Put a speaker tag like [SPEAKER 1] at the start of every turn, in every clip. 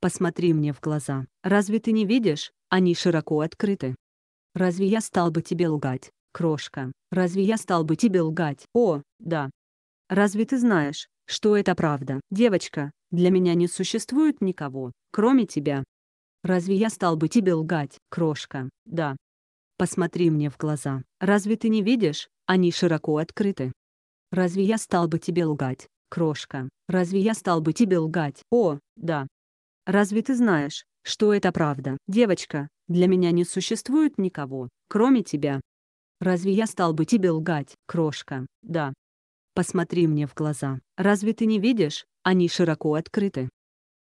[SPEAKER 1] Посмотри мне в глаза. Разве ты не видишь, они широко открыты? Разве я стал бы тебе лгать, крошка? Разве я стал бы тебе лгать? О, да. Разве ты знаешь, что это правда? Девочка, для меня не существует никого, кроме тебя. Разве я стал бы тебе лгать, крошка? Да. Посмотри мне в глаза. Разве ты не видишь, они широко открыты? Разве я стал бы тебе лгать, крошка? Разве я стал бы тебе лгать? О, да. Разве ты знаешь, что это правда? Девочка, для меня не существует никого, кроме тебя. Разве я стал бы тебе лгать, крошка? Да. Посмотри мне в глаза. Разве ты не видишь, они широко открыты?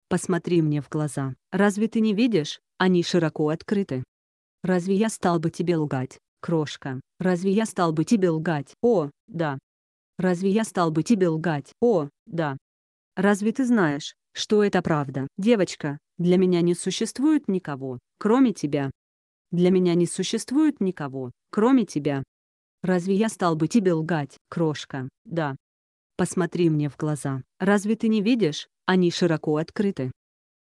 [SPEAKER 1] Посмотри мне в глаза. Разве ты не видишь, они широко открыты? Разве я стал бы тебе лгать, крошка? Разве я стал бы тебе лгать? О, да. Разве я стал бы тебе лгать? О, да. Разве ты знаешь, что это правда. Девочка, для меня не существует никого, кроме тебя. Для меня не существует никого, кроме тебя. Разве я стал бы тебе лгать, крошка? Да. Посмотри мне в глаза. Разве ты не видишь, они широко открыты?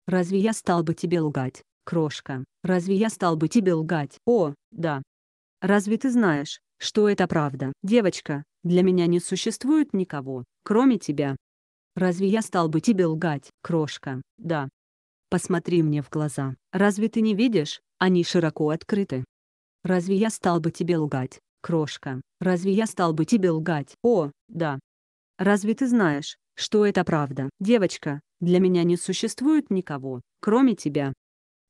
[SPEAKER 1] Разве я стал бы тебе лгать, крошка? Разве я стал бы тебе лгать? О, да. Разве ты знаешь, что это правда? Девочка, для меня не существует никого, кроме тебя. Разве я стал бы тебе лгать, крошка? Да. Посмотри мне в глаза, разве ты не видишь, они широко открыты. Разве я стал бы тебе лгать, крошка? Разве я стал бы тебе лгать? О, да. Разве ты знаешь, что это правда? Девочка, для меня не существует никого, кроме тебя.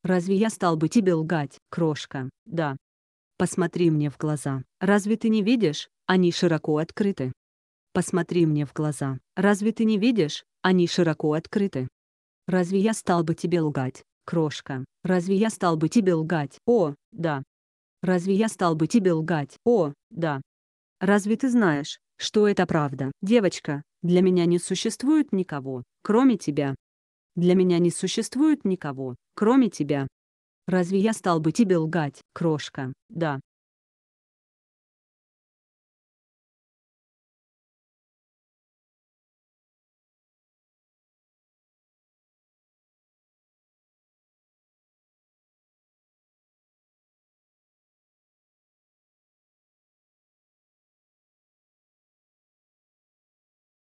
[SPEAKER 1] Разве я стал бы тебе лгать, крошка? Да. Посмотри мне в глаза, разве ты не видишь, они широко открыты. Посмотри мне в глаза. Разве ты не видишь, они широко открыты? Разве я стал бы тебе лгать, крошка? Разве я стал бы тебе лгать? О, да. Разве я стал бы тебе лгать? О, да. Разве ты знаешь, что это правда? Девочка, для меня не существует никого, кроме тебя. Для меня не существует никого, кроме тебя. Разве я стал бы тебе лгать, крошка? Да.